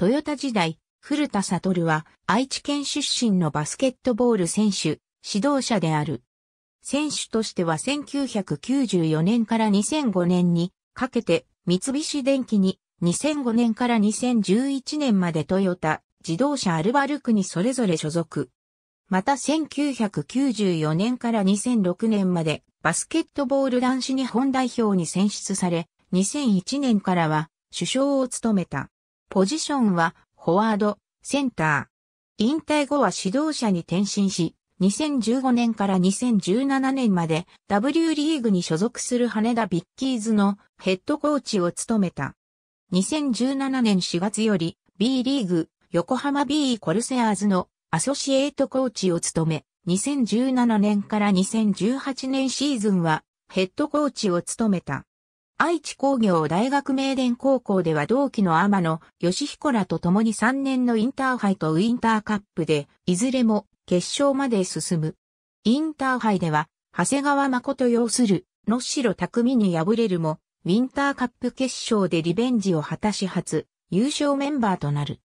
トヨタ時代、古田悟は愛知県出身のバスケットボール選手、指導者である。選手としては1994年から2005年にかけて三菱電機に2005年から2011年までトヨタ、自動車アルバルクにそれぞれ所属。また1994年から2006年までバスケットボール男子日本代表に選出され、2001年からは首相を務めた。ポジションは、フォワード、センター。引退後は指導者に転身し、2015年から2017年まで W リーグに所属する羽田ビッキーズのヘッドコーチを務めた。2017年4月より B リーグ横浜 B コルセアーズのアソシエイトコーチを務め、2017年から2018年シーズンはヘッドコーチを務めた。愛知工業大学名電高校では同期の天野義彦らと共に3年のインターハイとウィンターカップで、いずれも決勝まで進む。インターハイでは、長谷川誠要する、野城匠に敗れるも、ウィンターカップ決勝でリベンジを果たし初、優勝メンバーとなる。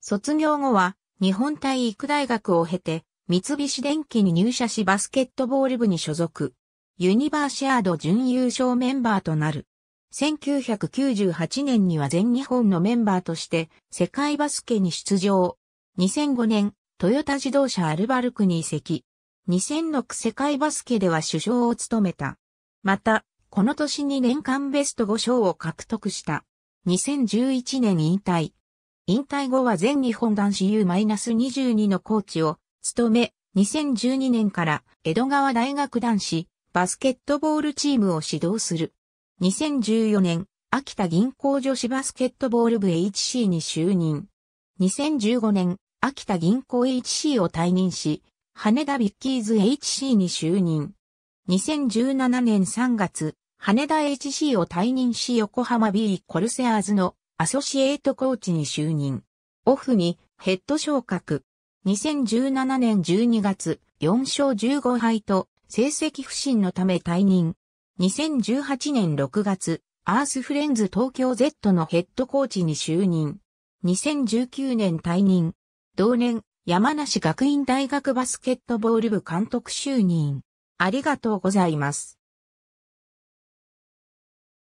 卒業後は、日本体育大学を経て、三菱電機に入社しバスケットボール部に所属。ユニバーシアード準優勝メンバーとなる。1998年には全日本のメンバーとして世界バスケに出場。2005年、トヨタ自動車アルバルクに移籍。2006世界バスケでは首相を務めた。また、この年に年間ベスト5賞を獲得した。2011年引退。引退後は全日本男子 U-22 のコーチを務め、2012年から江戸川大学男子バスケットボールチームを指導する。2014年、秋田銀行女子バスケットボール部 HC に就任。2015年、秋田銀行 HC を退任し、羽田ビッキーズ HC に就任。2017年3月、羽田 HC を退任し横浜 B コルセアーズのアソシエイトコーチに就任。オフにヘッド昇格。2017年12月、4勝15敗と成績不振のため退任。2018年6月、アースフレンズ東京 Z のヘッドコーチに就任。2019年退任。同年、山梨学院大学バスケットボール部監督就任。ありがとうございます。